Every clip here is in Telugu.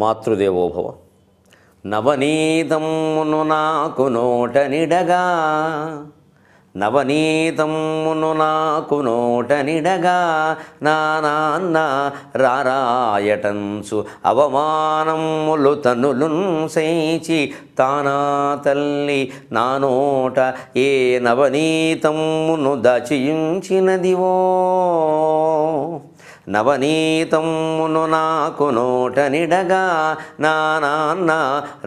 మాతృదేవోభవ నవనీతమును నాకు నోటనిడగా నవనీతమును నాకు నోటనిడగా నానాన్న రారాయటన్సు అవమానములు తనులు సైచి తానా తల్లి నా నోట ఏ నవనీతమును దచయించినదివో నవనీతమ్మును నాకు నోటనిడగా నానాన్న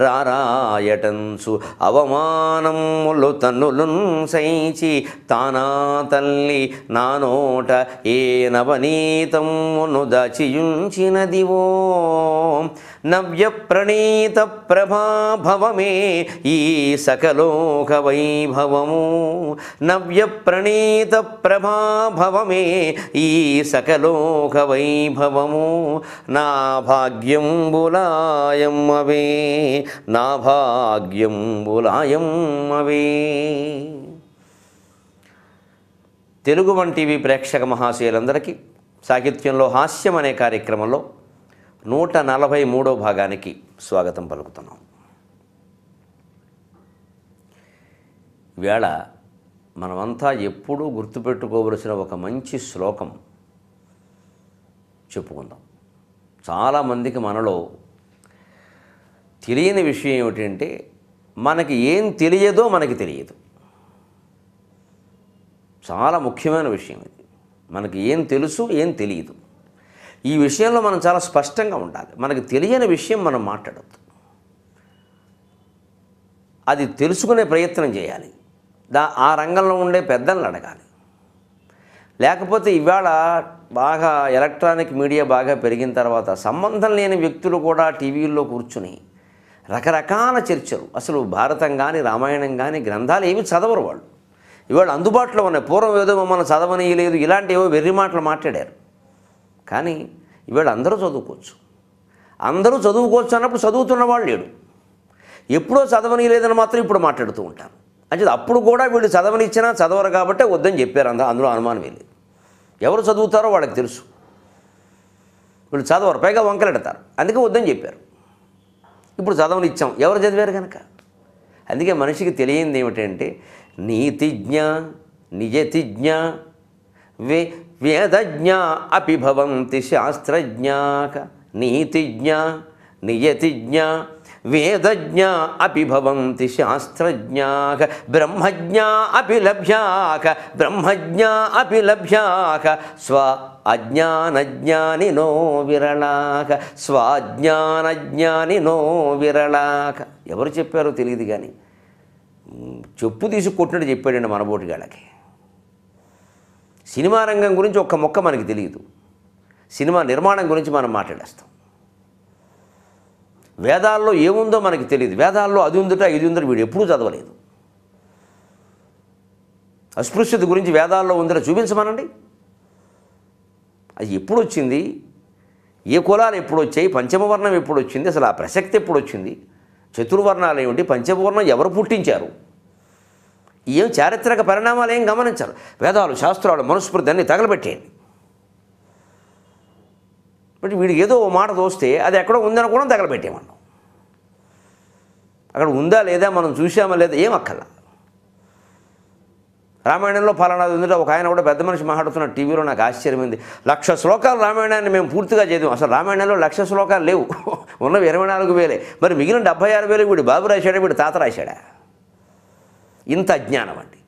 రారాయటన్సు అవమానములు తనులు సైచి తానా తల్లి నా నోట ఏ నవనీతమ్మును దచియుంచినదివో నవ్య ప్రణీత ప్రభాభవమే ఈ సకలోక వైభవము ప్రణీత ప్రభాభవమే ఈ సకలోక వైభవము నా భాగ్యం బులాయం అవే నా భాగ్యం బులాయం అవే తెలుగు వంటివి ప్రేక్షక మహాశయులందరికీ సాహిత్యంలో హాస్యం అనే కార్యక్రమంలో నూట నలభై మూడో భాగానికి స్వాగతం పలుకుతున్నాం వేళ మనమంతా ఎప్పుడూ గుర్తుపెట్టుకోవలసిన ఒక మంచి శ్లోకం చెప్పుకుందాం చాలామందికి మనలో తెలియని విషయం ఏమిటంటే మనకి ఏం తెలియదో మనకి తెలియదు చాలా ముఖ్యమైన విషయం ఇది మనకి ఏం తెలుసు ఏం తెలియదు ఈ విషయంలో మనం చాలా స్పష్టంగా ఉండాలి మనకు తెలియని విషయం మనం మాట్లాడద్దు అది తెలుసుకునే ప్రయత్నం చేయాలి దా ఆ రంగంలో ఉండే పెద్దలను అడగాలి లేకపోతే ఇవాళ బాగా ఎలక్ట్రానిక్ మీడియా బాగా పెరిగిన తర్వాత సంబంధం లేని వ్యక్తులు కూడా టీవీల్లో కూర్చుని రకరకాల చర్చలు అసలు భారతం కానీ రామాయణం కానీ గ్రంథాలు ఏమి చదవరు వాళ్ళు ఇవాళ అందుబాటులో ఉన్నాయి పూర్వం ఏదో మమ్మల్ని చదవనీయలేదు ఇలాంటి ఏవో వెర్రి మాటలు మాట్లాడారు కానీ ఇవాళ అందరూ చదువుకోవచ్చు అందరూ చదువుకోవచ్చు అన్నప్పుడు చదువుతున్న వాళ్ళు లేడు ఎప్పుడో చదవని లేదని మాత్రం ఇప్పుడు మాట్లాడుతూ ఉంటారు అంటే అప్పుడు కూడా వీళ్ళు చదవనిచ్చినా చదవరు కాబట్టి వద్దని చెప్పారు అందరూ అందులో అనుమానం లేదు ఎవరు చదువుతారో వాళ్ళకి తెలుసు వీళ్ళు చదవరు పైగా వంకలెడతారు అందుకే వద్దని చెప్పారు ఇప్పుడు చదవనిచ్చాం ఎవరు చదివారు కనుక అందుకే మనిషికి తెలియంది ఏమిటంటే నీతిజ్ఞ నిజతిజ్ఞ వే వేదజ్ఞా అపి శాస్త్రజ్ఞాక నీతిజ్ఞ నియతిజ్ఞ వేదజ్ఞా అపి శాస్త్రజ్ఞాక బ్రహ్మజ్ఞా అభిలభ్యాక లభ్యాక బ్రహ్మజ్ఞా అపి లభ్యాక స్వ అజ్ఞానజ్ఞానినో విరళాక నో విరళాక ఎవరు చెప్పారో తెలియదు కానీ చెప్పు తీసి కొట్టినట్టు చెప్పాడండి మనబోటి గాళ్ళకి సినిమా రంగం గురించి ఒక్క మొక్క మనకి తెలియదు సినిమా నిర్మాణం గురించి మనం మాట్లాడేస్తాం వేదాల్లో ఏముందో మనకి తెలియదు వేదాల్లో అది ఉందట ఇది ఉందట వీడు ఎప్పుడూ చదవలేదు అస్పృశ్యత గురించి వేదాల్లో ఉందట చూపించమనండి అది ఎప్పుడు వచ్చింది ఏ కులాలు ఎప్పుడు వచ్చాయి పంచమవర్ణం ఎప్పుడు వచ్చింది అసలు ఆ ప్రసక్తి ఎప్పుడు వచ్చింది చతుర్వర్ణాలు ఏమిటి పంచమవర్ణం ఎవరు పుట్టించారు ఏం చారిత్రక పరిణామాలు ఏం గమనించరు వేదాలు శాస్త్రాలు మనుస్మృతి అన్నీ తగలబెట్టేయండి బట్ వీడికి ఏదో ఓ మాట తోస్తే అది ఎక్కడో ఉందని కూడా తగలబెట్టేమన్నాం అక్కడ ఉందా లేదా మనం చూసామా లేదా ఏం రామాయణంలో ఫలానా ఉందంటే ఒక ఆయన కూడా పెద్ద మనిషి మాట్లాడుతున్న టీవీలో నాకు ఆశ్చర్యమైంది లక్ష శ్లోకాలు రామాయణాన్ని మేము పూర్తిగా చేద్దాం అసలు రామాయణంలో లక్ష శ్లోకాలు లేవు ఉన్నవి ఇరవై నాలుగు వేలే మరి మిగిలిన డెబ్బై ఆరు వేలు వీడు బాబు రాశాడా వీడు తాత రాశాడా ఇంత అజ్ఞానం అండి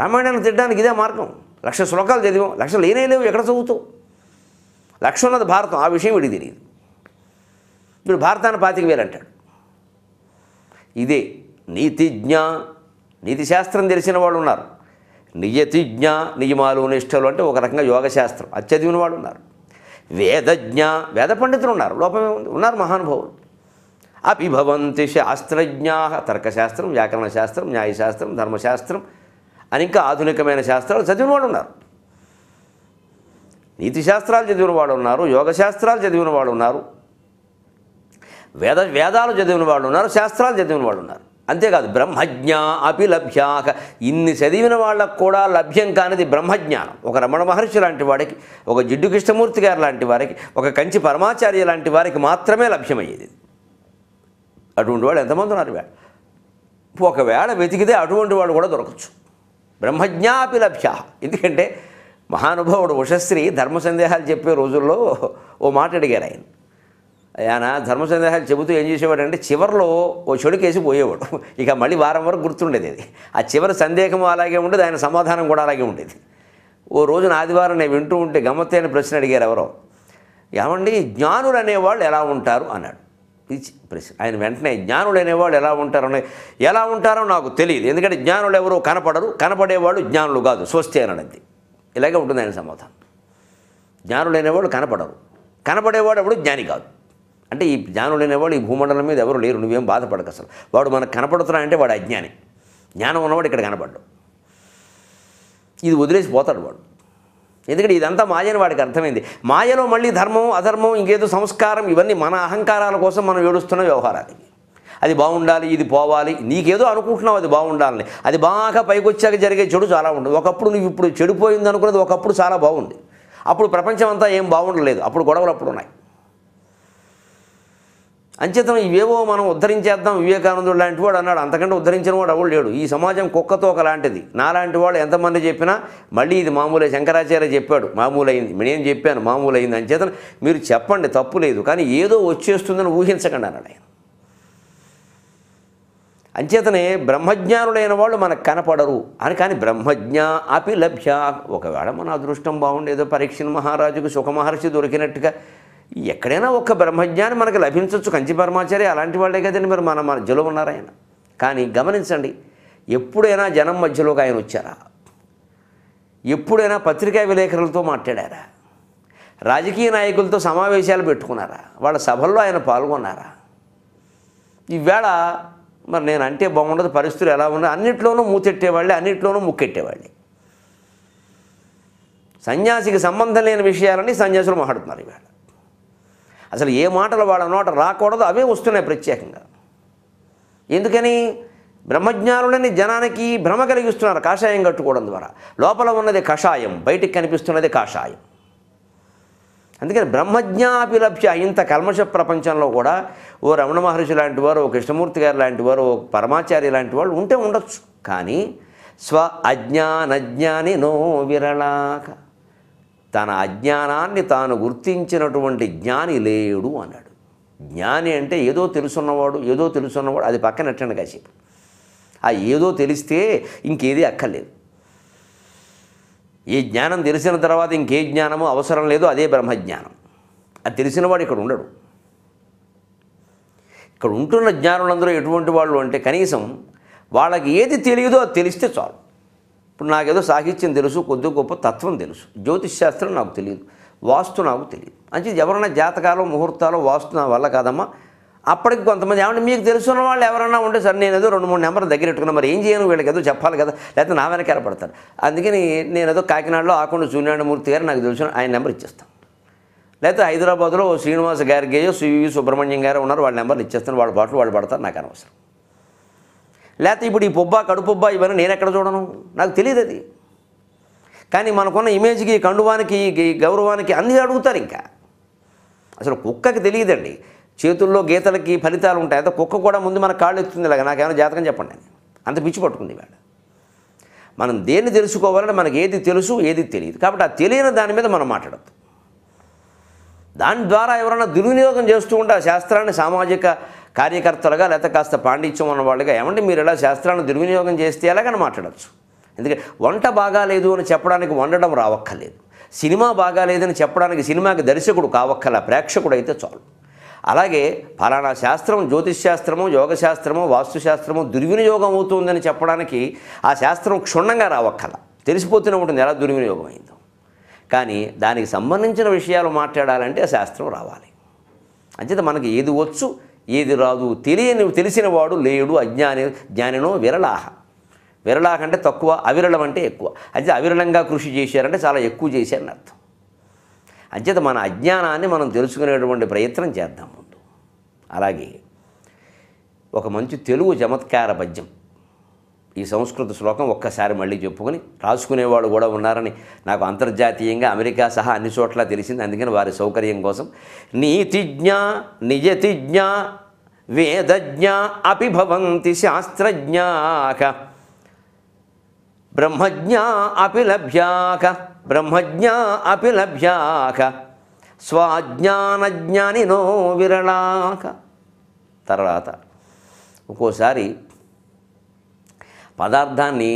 రామాయణాన్ని తిట్టడానికి ఇదే మార్గం లక్ష శ్లోకాలు చదివాం లక్ష లేనే లేవు ఎక్కడ చదువుతూ లక్ష ఉన్నది భారతం ఆ విషయం వీడికి తెలియదు ఇప్పుడు భారతాన్ని పాతిక వేలంటాడు ఇదే నీతిజ్ఞ నీతిశాస్త్రం తెలిసిన వాళ్ళు ఉన్నారు నియతిజ్ఞ నియమాలు నిష్టలు అంటే ఒక రకంగా యోగ శాస్త్రం అత్యధిక వాళ్ళు ఉన్నారు వేదజ్ఞ వేద పండితులు ఉన్నారు లోపమే ఉంది ఉన్నారు మహానుభావులు అపిభవంతి శాస్త్రజ్ఞా తర్కశాస్త్రం వ్యాకరణ శాస్త్రం న్యాయశాస్త్రం ధర్మశాస్త్రం అని ఇంకా ఆధునికమైన శాస్త్రాలు చదివిన వాళ్ళు ఉన్నారు నీతి శాస్త్రాలు చదివిన వాళ్ళు ఉన్నారు యోగ శాస్త్రాలు చదివిన వాళ్ళు ఉన్నారు వేద వేదాలు చదివిన వాళ్ళు ఉన్నారు శాస్త్రాలు చదివిన వాళ్ళు ఉన్నారు అంతేకాదు బ్రహ్మజ్ఞ అపి లభ్యాక ఇన్ని చదివిన వాళ్ళకు కూడా లభ్యం కానిది బ్రహ్మజ్ఞానం ఒక రమణ మహర్షి లాంటి వాడికి ఒక జిడ్డు కృష్ణమూర్తి గారు లాంటి వారికి ఒక కంచి పరమాచార్య లాంటి వారికి మాత్రమే లభ్యమయ్యేది అటువంటి వాళ్ళు ఎంతమంది ఉన్నారు ఒకవేళ వెతికితే అటువంటి వాళ్ళు కూడా దొరకచ్చు బ్రహ్మజ్ఞాపి లభ్య ఎందుకంటే మహానుభావుడు ఉషశ్రీ ధర్మ సందేహాలు చెప్పే రోజుల్లో ఓ మాట అడిగారు ఆయన ఆయన ధర్మ సందేహాలు చెబుతూ ఏం చేసేవాడంటే చివరిలో ఓ చెడుకేసి పోయేవాడు ఇక మళ్ళీ వారం వరకు గుర్తుండేది అది ఆ చివరి సందేహం అలాగే ఉండేది ఆయన సమాధానం కూడా అలాగే ఉండేది ఓ రోజున ఆదివారం నేను వింటూ ఉంటే గమ్మత్తైన ప్రశ్న అడిగారు ఎవరో ఏమండి జ్ఞానులు అనేవాళ్ళు ఎలా ఉంటారు అన్నాడు ఇది ప్రశ్న ఆయన వెంటనే జ్ఞానులు అనేవాడు ఎలా ఉంటారని ఎలా ఉంటారో నాకు తెలియదు ఎందుకంటే జ్ఞానులు ఎవరు కనపడరు కనపడేవాళ్ళు జ్ఞానులు కాదు స్వస్తి అనడంది ఇలాగే ఉంటుంది ఆయన సమాధానం జ్ఞానులు వాళ్ళు కనపడరు కనపడేవాడు ఎవడు జ్ఞాని కాదు అంటే ఈ జ్ఞానులు అనేవాడు ఈ భూమండలం మీద ఎవరు లేరు నువ్వేం బాధపడక అసలు వాడు మనకు కనపడుతున్నా అంటే వాడు అజ్ఞాని జ్ఞానం ఉన్నవాడు ఇక్కడ కనపడ్డాడు ఇది వదిలేసి పోతాడు వాడు ఎందుకంటే ఇదంతా మాయని వాడికి అర్థమైంది మాయలో మళ్ళీ ధర్మం అధర్మం ఇంకేదో సంస్కారం ఇవన్నీ మన అహంకారాల కోసం మనం ఏడుస్తున్న వ్యవహారాలు అది బాగుండాలి ఇది పోవాలి నీకేదో అనుకుంటున్నావు అది బాగుండాలని అది బాగా పైకొచ్చాక జరిగే చెడు చాలా ఉండదు ఒకప్పుడు నువ్వు ఇప్పుడు చెడిపోయింది అనుకున్నది ఒకప్పుడు చాలా బాగుంది అప్పుడు ప్రపంచం అంతా ఏం బాగుండలేదు అప్పుడు గొడవలు అప్పుడు ఉన్నాయి అంచేతం ఇవేవో మనం ఉద్ధరించేద్దాం వివేకానందుడు లాంటి వాడు అన్నాడు అంతకంటే ఉద్ధరించిన వాడు ఎవడు లేడు ఈ సమాజం కుక్కతోక లాంటిది నాలాంటి వాడు ఎంతమంది చెప్పినా మళ్ళీ ఇది మామూలే శంకరాచార్య చెప్పాడు మామూలైంది నేను చెప్పాను మామూలైంది అంచేతన మీరు చెప్పండి తప్పు లేదు కానీ ఏదో వచ్చేస్తుందని ఊహించకండి అన్నాడు ఆయన అంచేతనే బ్రహ్మజ్ఞానులైన వాళ్ళు మనకు కనపడరు అని కానీ బ్రహ్మజ్ఞ అపి లభ్య ఒకవేళ మన అదృష్టం బాగుండేదో పరీక్షణ మహారాజుకు సుఖమహర్షి దొరికినట్టుగా ఎక్కడైనా ఒక బ్రహ్మజ్ఞాని మనకు లభించవచ్చు కంచి పరమాచార్య అలాంటి వాళ్ళే కదండి మరి మన మధ్యలో ఉన్నారు ఆయన కానీ గమనించండి ఎప్పుడైనా జనం మధ్యలోకి ఆయన వచ్చారా ఎప్పుడైనా పత్రికా విలేకరులతో మాట్లాడారా రాజకీయ నాయకులతో సమావేశాలు పెట్టుకున్నారా వాళ్ళ సభల్లో ఆయన పాల్గొన్నారా ఈవేళ మరి నేను అంటే బాగుండదు పరిస్థితులు ఎలా ఉన్నాయి అన్నింటిలోనూ మూతెట్టేవాళ్ళే అన్నింటిలోనూ ముక్కెట్టేవాళ్ళే సన్యాసికి సంబంధం లేని విషయాలని సన్యాసులు మాట్లాడుతున్నారు ఈవేళ అసలు ఏ మాటలు వాడు నోట రాకూడదు అవే వస్తున్నాయి ప్రత్యేకంగా ఎందుకని బ్రహ్మజ్ఞానులని జనానికి భ్రమ కలిగిస్తున్నారు కాషాయం కట్టుకోవడం ద్వారా లోపల ఉన్నది కషాయం బయటికి కనిపిస్తున్నది కాషాయం అందుకని బ్రహ్మజ్ఞాపి లభ్య ఇంత కల్మష ప్రపంచంలో కూడా ఓ రమణ మహర్షి లాంటి వారు ఓ కృష్ణమూర్తి గారు లాంటి వారు ఓ పరమాచార్య లాంటి వాళ్ళు ఉంటే ఉండొచ్చు కానీ స్వ అజ్ఞానజ్ఞాని నో విరళాక తన అజ్ఞానాన్ని తాను గుర్తించినటువంటి జ్ఞాని లేడు అన్నాడు జ్ఞాని అంటే ఏదో తెలుసున్నవాడు ఏదో తెలుసున్నవాడు అది పక్కన ఎట్టండి కాసేపు ఆ ఏదో తెలిస్తే ఇంకేది అక్కర్లేదు ఏ జ్ఞానం తెలిసిన తర్వాత ఇంకే జ్ఞానము అవసరం లేదు అదే బ్రహ్మజ్ఞానం అది తెలిసినవాడు ఇక్కడ ఉండడు ఇక్కడ ఉంటున్న జ్ఞానులందరూ ఎటువంటి వాళ్ళు అంటే కనీసం వాళ్ళకి ఏది తెలియదో అది తెలిస్తే చాలు ఇప్పుడు నాకేదో సాహిత్యం తెలుసు కొద్ది గొప్ప తత్వం తెలుసు జ్యోతిష్ శాస్త్రం నాకు తెలియదు వాస్తు నాకు తెలియదు అంటే ఎవరైనా జాతకాలు ముహూర్తాలు వాస్తు నా వల్ల కాదమ్మా అప్పటికి కొంతమంది ఏమంటే మీకు తెలుసున్న వాళ్ళు ఎవరైనా ఉంటే సరే నేను ఏదో రెండు మూడు నెంబర్ దగ్గర పెట్టుకున్నా మరి ఏం చేయను వీళ్ళకి ఏదో చెప్పాలి కదా లేకపోతే నా వెనకాల పడతారు అందుకని నేను ఏదో కాకినాడలో ఆకుండా సూర్యనారాయణమూర్తి గారు నాకు తెలుసు ఆయన నెంబర్ ఇచ్చేస్తాను లేకపోతే హైదరాబాద్లో శ్రీనివాస గారిగేయో సివి సుబ్రహ్మణ్యం గారు ఉన్నారు వాళ్ళ నెంబర్లు ఇచ్చేస్తాను వాళ్ళ పాటలు వాళ్ళు పడతారు నాకు అనవసరం లేకపోతే ఇప్పుడు ఈ పొబ్బా కడుపుబ్బా ఇవన్నీ నేను ఎక్కడ చూడను నాకు తెలియదు అది కానీ మనకున్న ఇమేజ్కి కండువానికి గౌరవానికి అన్నీ అడుగుతారు ఇంకా అసలు కుక్కకి తెలియదండి చేతుల్లో గీతలకి ఫలితాలు ఉంటాయి అయితే కుక్క కూడా ముందు మన కాళ్ళు ఎత్తుంది ఇలాగ నాకేమైనా జాతకం చెప్పండి అని అంత పిచ్చి పట్టుకుంది ఇవాళ మనం దేన్ని తెలుసుకోవాలంటే మనకి ఏది తెలుసు ఏది తెలియదు కాబట్టి ఆ తెలియని దాని మీద మనం మాట్లాడద్దు దాని ద్వారా ఎవరైనా దుర్వినియోగం చేస్తూ ఉంటే ఆ శాస్త్రాన్ని సామాజిక కార్యకర్తలుగా లేకపోతే కాస్త పాండిత్యం ఉన్న వాళ్ళుగా ఏమంటే మీరు ఇలా శాస్త్రాలను దుర్వినియోగం చేస్తే ఎలాగని మాట్లాడచ్చు ఎందుకంటే వంట బాగాలేదు అని చెప్పడానికి వండడం రావక్కర్లేదు సినిమా బాగాలేదని చెప్పడానికి సినిమాకి దర్శకుడు కావక్కల ప్రేక్షకుడు అయితే చాలు అలాగే ఫలానా శాస్త్రం జ్యోతిష్శాస్త్రము వాస్తు వాస్తుశాస్త్రము దుర్వినియోగం అవుతుందని చెప్పడానికి ఆ శాస్త్రం క్షుణ్ణంగా రావక్కల తెలిసిపోతూనే ఉంటుంది ఎలా దుర్వినియోగం అయిందో కానీ దానికి సంబంధించిన విషయాలు మాట్లాడాలంటే ఆ శాస్త్రం రావాలి అంచేత మనకి ఏది వచ్చు ఏది రాదు తెలియని తెలిసినవాడు లేడు అజ్ఞాని జ్ఞానినో విరళాహ విరళాహ అంటే తక్కువ అవిరళం అంటే ఎక్కువ అంటే అవిరళంగా కృషి చేశారంటే చాలా ఎక్కువ చేశారని అర్థం అంచేత మన అజ్ఞానాన్ని మనం తెలుసుకునేటువంటి ప్రయత్నం చేద్దాం ముందు అలాగే ఒక మంచి తెలుగు చమత్కార పద్యం ఈ సంస్కృత శ్లోకం ఒక్కసారి మళ్ళీ చెప్పుకొని రాసుకునేవాడు కూడా ఉన్నారని నాకు అంతర్జాతీయంగా అమెరికా సహా అన్ని చోట్ల తెలిసింది అందుకని వారి సౌకర్యం కోసం నీతిజ్ఞ నిజతిజ్ఞ వేదజ్ఞ అపిభవంతి శాస్త్రజ్ఞాక బ్రహ్మజ్ఞ అపి లభ్యాక బ్రహ్మజ్ఞ అపి లభ్యాక స్వాజ్ఞానజ్ఞానినో విరళాక తర్వాత ఒక్కోసారి పదార్థాన్ని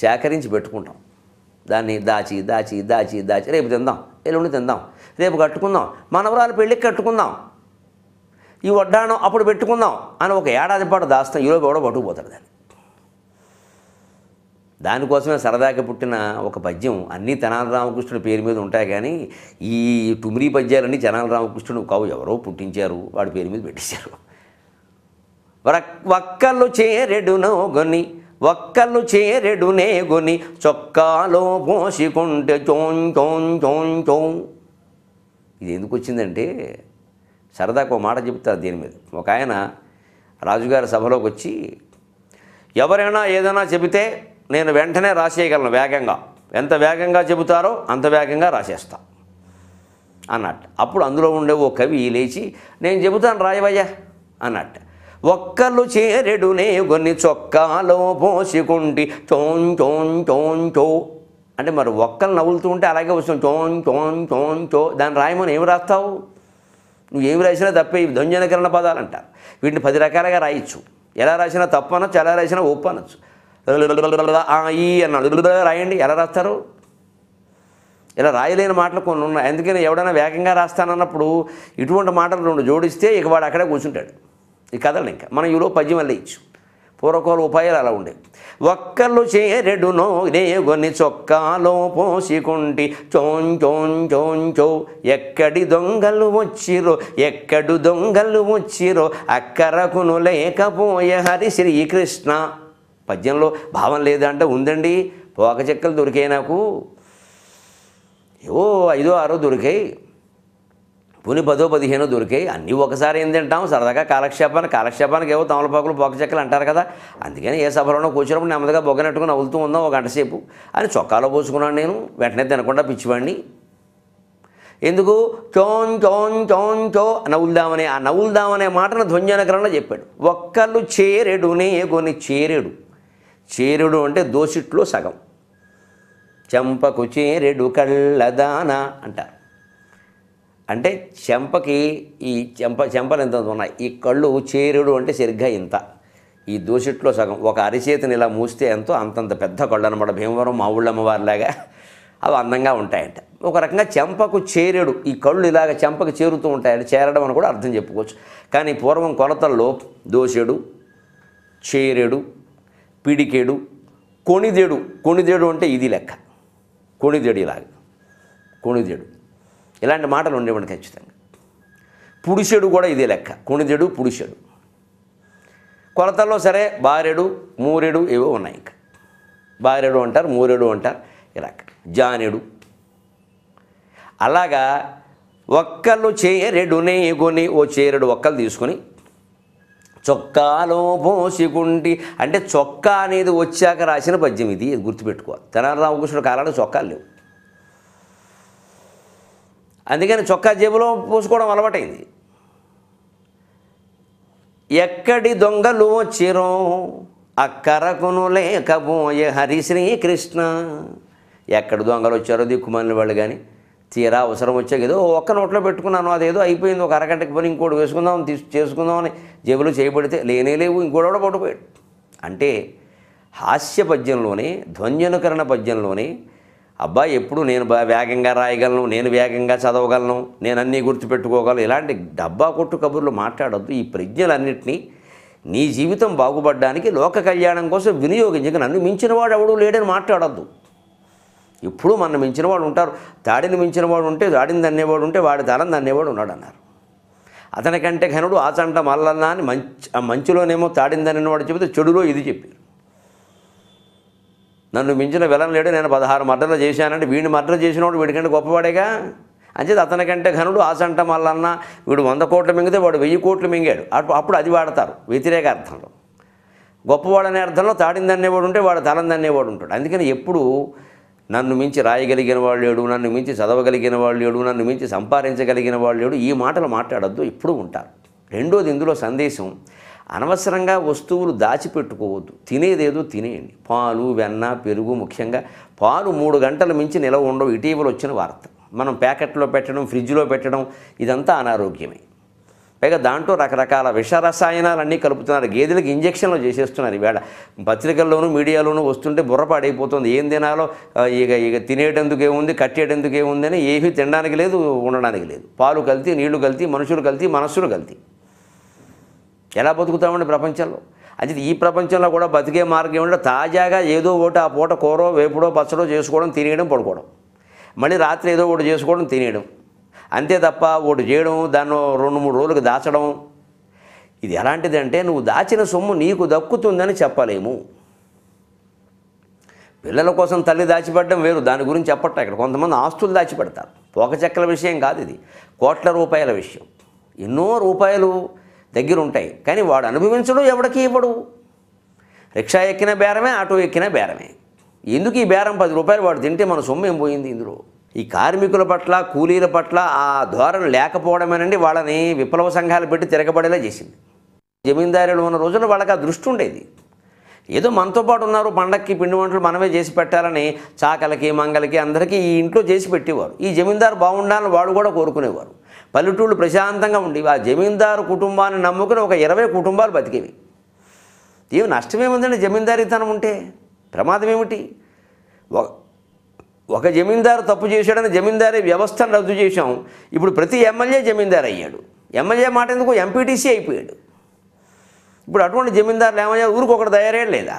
సేకరించి పెట్టుకుంటాం దాన్ని దాచి దాచి దాచి దాచి రేపు తిందాం ఎల్లుండి తిందాం రేపు కట్టుకుందాం మనవరాలు పెళ్ళికి కట్టుకుందాం ఈ వడ్డాణం అప్పుడు పెట్టుకుందాం అని ఒక ఏడాది పాటు దాస్తాం ఈరోజు కూడా పట్టుకుపోతాడు దాన్ని దానికోసమే సరదాగా పుట్టిన ఒక పద్యం అన్నీ తెనాల రామకృష్ణుడి పేరు మీద ఉంటాయి కానీ ఈ టుమ్రీ పద్యాలన్నీ తెనాల రామకృష్ణుడు కావు ఎవరో పుట్టించారు వాడి పేరు మీద పెట్టించారు వక్కలు చేరెడునో గొని ఒక్కలు చేరెడు నేగుని చొక్కాలో పోసికుంటే చోన్ చోన్ చోన్ చోన్ ఇది ఎందుకు వచ్చిందంటే సరదాకు మాట చెప్తారు దీని మీద ఒక ఆయన రాజుగారి సభలోకి వచ్చి ఎవరైనా ఏదైనా చెబితే నేను వెంటనే రాసేయగలను వేగంగా ఎంత వేగంగా చెబుతారో అంత వేగంగా రాసేస్తా అన్నట్టు అప్పుడు అందులో ఉండే ఓ కవి లేచి నేను చెబుతాను రాయవయ్యా అన్నట్టు ఒక్కలు చేరెడు కొన్ని చొక్కాలో పోసికుంటి చోన్ చోన్ చోన్ చో అంటే మరి ఒక్కలు నవ్వులుతూ ఉంటే అలాగే వస్తుంది చోన్ చోన్ చోన్ చో దాన్ని రాయమని ఏమి రాస్తావు నువ్వు ఏమి రాసినా తప్పే ఇవి ధ్వంజనకరణ పదాలు అంటారు వీటిని పది రకాలుగా రాయొచ్చు ఎలా రాసినా తప్పు అనొచ్చు ఎలా రాసినా ఒప్పు అనొచ్చు ఈ అన్నాడు రాయండి ఎలా రాస్తారు ఇలా రాయలేని మాటలు కొన్ని ఉన్నాయి అందుకని ఎవడైనా వేగంగా రాస్తానన్నప్పుడు ఇటువంటి మాటలు రెండు జోడిస్తే ఇక వాడు అక్కడే కూర్చుంటాడు ఈ కథలు ఇంకా మనం ఈలో పద్యం వెళ్ళేయచ్చు పూర్వకాల ఉపాయాలు అలా ఉండేవి ఒక్కళ్ళు నే కొన్ని చొక్కాలో పోసికుంటి చోన్ చోన్ చోన్ చో ఎక్కడి దొంగలు వచ్చిరో ఎక్కడు దొంగలు వచ్చిరో అక్కరకును లేకపోయే హరి శ్రీకృష్ణ పద్యంలో భావం లేదంటే ఉందండి పోక చెక్కలు దొరికాయి నాకు ఏవో ఐదో ఆరో దొరికాయి పోనీ పదో పదిహేనో దొరికాయి అన్నీ ఒకసారి ఏం తింటాం సరదాగా కాలక్షేపాన్ని కాలక్షేపానికి ఏవో తమలపాకులు పొగ చెక్కలు అంటారు కదా అందుకని ఏ సభలోనో కూర్చున్నప్పుడు నెమ్మదిగా బొగ్గనట్టుకుని నవ్వులుతూ ఉందాం ఒక గంటసేపు అని చొక్కాలో పోసుకున్నాను నేను వెంటనే తినకుండా పిచ్చివాడిని ఎందుకు చోన్ చోన్ చోన్ చో నవ్వులుదామనే ఆ నవ్వులుదామనే మాటను ధ్వంజనకరంలో చెప్పాడు ఒక్కళ్ళు చేరెడునే కొని చేరెడు చేరెడు అంటే దోసిట్లో సగం చెంపకు చేరెడు కళ్ళదాన అంటారు అంటే చెంపకి ఈ చెంప చెంపలు ఎంత ఉన్నాయి ఈ కళ్ళు చేరుడు అంటే సరిగ్గా ఇంత ఈ దూసిట్లో సగం ఒక అరిచేతిని ఇలా మూస్తే ఎంతో అంతంత పెద్ద కళ్ళు అనమాట భీమవరం మా ఊళ్ళమ్మవారిలాగా అవి అందంగా ఉంటాయంట ఒక రకంగా చెంపకు చేరేడు ఈ కళ్ళు ఇలాగ చెంపకు చేరుతూ ఉంటాయంటే చేరడం అని కూడా అర్థం చెప్పుకోవచ్చు కానీ పూర్వం కొలతల్లో దోషెడు చేరేడు పిడికెడు కొణిదేడు కొణిదేడు అంటే ఇది లెక్క కొణిదేడు ఇలాగ కొణిదేడు ఇలాంటి మాటలు ఉండేవాడు ఖచ్చితంగా పుడిషెడు కూడా ఇదే లెక్క కుణిదెడు పుడిషెడు కొలతల్లో సరే బారెడు మూరెడు ఏవో ఉన్నాయి ఇంకా బారెడు అంటారు మూరెడు అంటారు ఇలా జానెడు అలాగా ఒక్కళ్ళు చేరెడు నేగొని ఓ చేరెడు ఒక్కళ్ళు తీసుకొని చొక్కాలో పోసికుంటి అంటే చొక్కా అనేది వచ్చాక రాసిన పద్యం ఇది గుర్తుపెట్టుకోవాలి తెనాలి రామకృష్ణుడు కాలంలో చొక్కాలు లేవు అందుకని చొక్కా జేబులో పూసుకోవడం అలవాటైంది ఎక్కడి దొంగలు వచ్చిరో అక్కరకును లేకపోయే హరిశ్రీ కృష్ణ ఎక్కడ దొంగలు వచ్చారో దిక్కుమని వాళ్ళు కానీ తీరా అవసరం వచ్చాక ఏదో ఒక్క నోట్లో పెట్టుకున్నాను అదేదో అయిపోయింది ఒక అరగంటకి పోయి ఇంకోటి వేసుకుందాం తీసు చేసుకుందామని జేబులు చేయబడితే లేనే లేవు ఇంకోటి కూడా పట్టుకోయాడు అంటే హాస్య పద్యంలోనే ధ్వన్యనుకరణ పద్యంలోనే అబ్బా ఎప్పుడు నేను వేగంగా రాయగలను నేను వేగంగా చదవగలను నేను అన్నీ గుర్తుపెట్టుకోగలను ఇలాంటి డబ్బా కొట్టు కబుర్లు మాట్లాడొద్దు ఈ ప్రజ్ఞలన్నింటినీ నీ జీవితం బాగుపడడానికి లోక కళ్యాణం కోసం వినియోగించక నన్ను మించినవాడు ఎవడు లేడని మాట్లాడద్దు ఎప్పుడూ మన మించినవాడు ఉంటారు దాడిని మించినవాడు ఉంటే దాడిని దన్నేవాడు ఉంటే వాడి తలం దన్నేవాడు ఉన్నాడు అన్నారు అతనికంటే ఘనుడు ఆచంట మల్లన్నా అని మంచి మంచిలోనేమో తాడిందనేవాడు చెబితే చెడులో ఇది చెప్పారు నన్ను మించిన విలన్ లేడు నేను పదహారు మర్డర్లు చేశానంటే వీడిని మర్డర్ వాడు వీడికంటే గొప్పవాడేగా అంచేది అతనికంటే ఘనుడు ఆసంట మళ్ళన్న వీడు వంద కోట్లు మింగితే వాడు వెయ్యి కోట్లు మింగాడు అప్పుడు అది వాడతారు వ్యతిరేక అర్థంలో గొప్పవాడనే అర్థంలో తాడిందనేవాడు ఉంటే వాడు తలందనేవాడు ఉంటాడు అందుకని ఎప్పుడు నన్ను మించి రాయగలిగిన వాళ్ళు ఏడు నన్ను మించి చదవగలిగిన వాళ్ళు ఏడు నన్ను మించి సంపాదించగలిగిన వాళ్ళు ఏడు ఈ మాటలు మాట్లాడద్దు ఎప్పుడూ ఉంటారు రెండోది ఇందులో సందేశం అనవసరంగా వస్తువులు దాచిపెట్టుకోవద్దు తినేదేదో తినేయండి పాలు వెన్న పెరుగు ముఖ్యంగా పాలు మూడు గంటల మించి నిలవ ఉండవు ఇటీవల వచ్చిన వార్త మనం ప్యాకెట్లో పెట్టడం ఫ్రిడ్జ్లో పెట్టడం ఇదంతా అనారోగ్యమే పైగా దాంట్లో రకరకాల విషరసాయనాలన్నీ కలుపుతున్నారు గేదెలకు ఇంజక్షన్లు చేసేస్తున్నారు ఈవేళ పత్రికల్లోనూ మీడియాలోనూ వస్తుంటే బుర్రపాడైపోతుంది ఏం తినాలో ఇక ఇక ఏముంది కట్టేటందుకు ఏముంది అని ఏమీ తినడానికి లేదు ఉండడానికి లేదు పాలు కల్తీ నీళ్లు కల్తీ మనుషులు కలిపి మనస్సులు కల్తీ ఎలా బతుకుతామండి ప్రపంచంలో అది ఈ ప్రపంచంలో కూడా బతికే మార్గం ఏమంటే తాజాగా ఏదో ఒకటి ఆ పూట కూరో వేపుడో పచ్చడో చేసుకోవడం తినేయడం పడుకోవడం మళ్ళీ రాత్రి ఏదో ఒకటి చేసుకోవడం తినేయడం అంతే తప్ప ఒకటి చేయడం దాన్ని రెండు మూడు రోజులకు దాచడం ఇది ఎలాంటిదంటే నువ్వు దాచిన సొమ్ము నీకు దక్కుతుందని చెప్పలేము పిల్లల కోసం తల్లి దాచిపెట్టడం వేరు దాని గురించి చెప్పట్ట ఇక్కడ కొంతమంది ఆస్తులు దాచిపెడతారు పోక చెక్కల విషయం కాదు ఇది కోట్ల రూపాయల విషయం ఎన్నో రూపాయలు దగ్గర ఉంటాయి కానీ వాడు అనుభవించడు ఎవడికి ఇవ్వడు రిక్షా ఎక్కిన బేరమే ఆటో ఎక్కిన బేరమే ఎందుకు ఈ బేరం పది రూపాయలు వాడు తింటే మన సొమ్ము ఏం పోయింది ఇందులో ఈ కార్మికుల పట్ల కూలీల పట్ల ఆ ధోరణ లేకపోవడమేనండి వాళ్ళని విప్లవ సంఘాలు పెట్టి తిరగబడేలా చేసింది జమీందారులు ఉన్న రోజుల్లో వాళ్ళకి ఆ దృష్టి ఉండేది ఏదో మనతో పాటు ఉన్నారు పండక్కి పిండి వంటలు మనమే చేసి పెట్టాలని చాకలకి మంగళకి అందరికీ ఈ ఇంట్లో చేసి పెట్టేవారు ఈ జమీందారు బాగుండాలని వాడు కూడా కోరుకునేవారు పల్లెటూళ్ళు ప్రశాంతంగా ఉండి ఆ జమీందారు కుటుంబాన్ని నమ్ముకుని ఒక ఇరవై కుటుంబాలు బతికేవి ఏమి నష్టమేముందండి జమీందారీతనం ఉంటే ప్రమాదం ఏమిటి ఒక జమీందారు తప్పు చేశాడని జమీందారీ వ్యవస్థను రద్దు చేశాం ఇప్పుడు ప్రతి ఎమ్మెల్యే జమీందారు అయ్యాడు ఎమ్మెల్యే మాట ఎందుకు ఎంపీటీసీ అయిపోయాడు ఇప్పుడు అటువంటి జమీందారులు ఏమయ్యారు ఊరికి ఒకటి తయారయ్యలేదా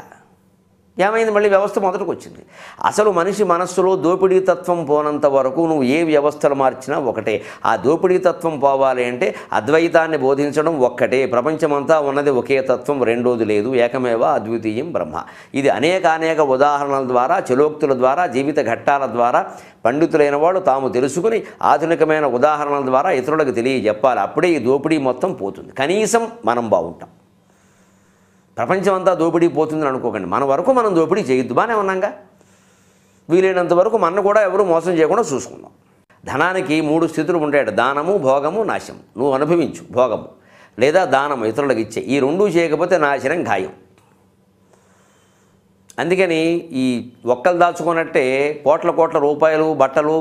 ఏమైంది మళ్ళీ వ్యవస్థ మొదటికొచ్చింది వచ్చింది అసలు మనిషి మనస్సులో దోపిడీ తత్వం పోనంత వరకు నువ్వు ఏ వ్యవస్థలు మార్చినా ఒకటే ఆ దోపిడీ తత్వం పోవాలి అంటే అద్వైతాన్ని బోధించడం ఒక్కటే ప్రపంచమంతా ఉన్నది ఒకే తత్వం రెండోది లేదు ఏకమేవ అద్వితీయం బ్రహ్మ ఇది అనేక అనేక ఉదాహరణల ద్వారా చలోక్తుల ద్వారా జీవిత ఘట్టాల ద్వారా పండితులైన వాళ్ళు తాము తెలుసుకుని ఆధునికమైన ఉదాహరణల ద్వారా ఇతరులకు తెలియజెప్పాలి అప్పుడే ఈ దోపిడీ మొత్తం పోతుంది కనీసం మనం బాగుంటాం ప్రపంచం అంతా దోపిడీ పోతుందని అనుకోకండి మన వరకు మనం దోపిడీ చేయొద్దు బాగానే ఉన్నాగా వీలైనంత వరకు మన కూడా ఎవరు మోసం చేయకుండా చూసుకుందాం ధనానికి మూడు స్థితులు ఉంటాయట దానము భోగము నాశం నువ్వు అనుభవించు భోగము లేదా దానము ఇతరులకు ఇచ్చే ఈ రెండూ చేయకపోతే నాశనం గాయం అందుకని ఈ ఒక్కలు దాచుకున్నట్టే కోట్ల కోట్ల రూపాయలు బట్టలు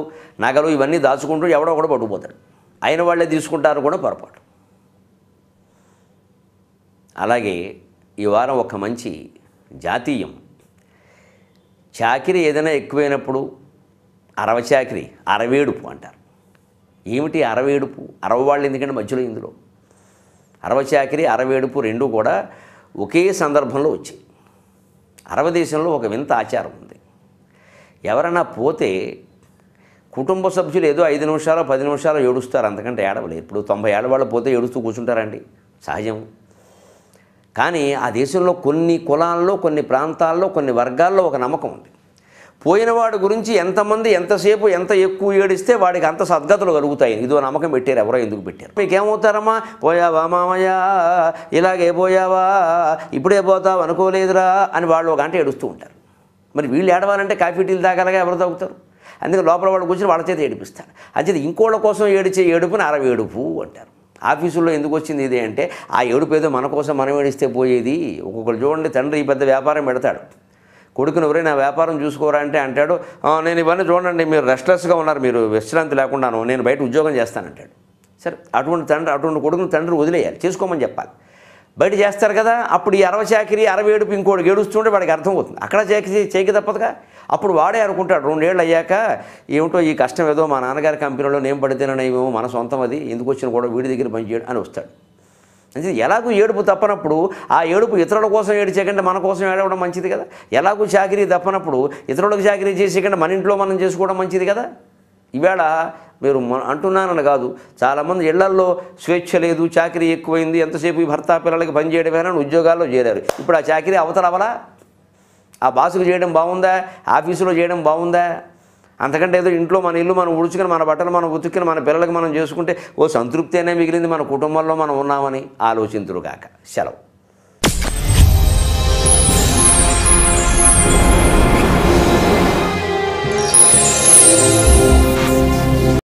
నగలు ఇవన్నీ దాచుకుంటూ ఎవడో కూడా పట్టుకుపోతాడు అయిన వాళ్ళే తీసుకుంటారు కూడా పొరపాటు అలాగే ఈ వారం ఒక మంచి జాతీయం చాకిరి ఏదైనా ఎక్కువైనప్పుడు అరవ చాకిరి అరవేడుపు అంటారు ఏమిటి అరవేడుపు అరవవాళ్ళు ఎందుకంటే మధ్యలో ఇందులో అరవ చాకిరి అరవేడుపు రెండు కూడా ఒకే సందర్భంలో వచ్చాయి అరవ దేశంలో ఒక వింత ఆచారం ఉంది ఎవరైనా పోతే కుటుంబ సభ్యులు ఏదో ఐదు నిమిషాలు పది నిమిషాలు ఏడుస్తారు అంతకంటే ఏడవలేదు ఇప్పుడు తొంభై ఏడవాళ్ళు పోతే ఏడుస్తూ కూర్చుంటారండి సహజం కానీ ఆ దేశంలో కొన్ని కులాల్లో కొన్ని ప్రాంతాల్లో కొన్ని వర్గాల్లో ఒక నమ్మకం ఉంది పోయినవాడి గురించి ఎంతమంది ఎంతసేపు ఎంత ఎక్కువ ఏడిస్తే వాడికి అంత సద్గతులు కలుగుతాయి ఇదో నమ్మకం పెట్టారు ఎవరో ఎందుకు పెట్టారు మీకేమవుతారమ్మా పోయావా మామయ్య ఇలాగే పోయావా ఇప్పుడే పోతావు అనుకోలేదురా అని వాళ్ళు ఒక అంటే ఏడుస్తూ ఉంటారు మరి వీళ్ళు ఏడవాలంటే కాఫీ టీలు తాగలగా ఎవరు తాగుతారు అందుకే లోపల వాళ్ళు కూర్చొని వాళ్ళ చేత ఏడిపిస్తారు అంచేది ఇంకోళ్ళ కోసం ఏడిచే ఏడుపుని అరవై ఏడుపు అంటారు ఆఫీసులో ఎందుకు వచ్చింది ఇది అంటే ఆ ఏడుపేదో మన కోసం మనం ఏడిస్తే పోయేది ఒక్కొక్కరు చూడండి తండ్రి ఈ పెద్ద వ్యాపారం పెడతాడు కొడుకుని ఎవరైనా వ్యాపారం చూసుకోరా అంటే అంటాడు నేను ఇవన్నీ చూడండి మీరు రెస్ట్లెస్గా ఉన్నారు మీరు విశ్రాంతి లేకుండాను నేను బయట ఉద్యోగం చేస్తానంటాడు సరే అటువంటి తండ్రి అటువంటి కొడుకును తండ్రి వదిలేయాలి చేసుకోమని చెప్పాలి బయట చేస్తారు కదా అప్పుడు ఈ అరవ చాకరీ అరవై ఏడుపు ఇంకోటి ఏడుస్తుంటే వాడికి అర్థం అవుతుంది అక్కడ చేకి చేయక తప్పదుగా అప్పుడు వాడే అనుకుంటాడు రెండేళ్ళు అయ్యాక ఏమిటో ఈ కష్టం ఏదో మా నాన్నగారి కంపెనీలో నేను ఏమో మన సొంతం అది ఎందుకు వచ్చిన కూడా వీడి దగ్గర పనిచేయడం అని వస్తాడు అంటే ఎలాగూ ఏడుపు తప్పనప్పుడు ఆ ఏడుపు ఇతరుల కోసం ఏడిచే కంటే మన కోసం ఏడవడం మంచిది కదా ఎలాగూ చాకరీ తప్పనప్పుడు ఇతరులకు చాకరీ చేసే మన ఇంట్లో మనం చేసుకోవడం మంచిది కదా ఈవేళ మీరు అంటున్నానని కాదు చాలామంది ఇళ్లల్లో స్వేచ్ఛ లేదు చాకరీ ఎక్కువైంది ఎంతసేపు ఈ భర్త పిల్లలకి పనిచేయడమేనని ఉద్యోగాల్లో చేరారు ఇప్పుడు ఆ చాకరీ అవతలవలా ఆ బాసుకు చేయడం బాగుందా ఆఫీసులో చేయడం బాగుందా అంతకంటే ఏదో ఇంట్లో మన ఇల్లు మనం ఉడుచుకుని మన బట్టలు మనం ఉతుక్కుని మన పిల్లలకు మనం చేసుకుంటే ఓ సంతృప్తి అనే మిగిలింది మన కుటుంబంలో మనం ఉన్నామని కాక సెలవు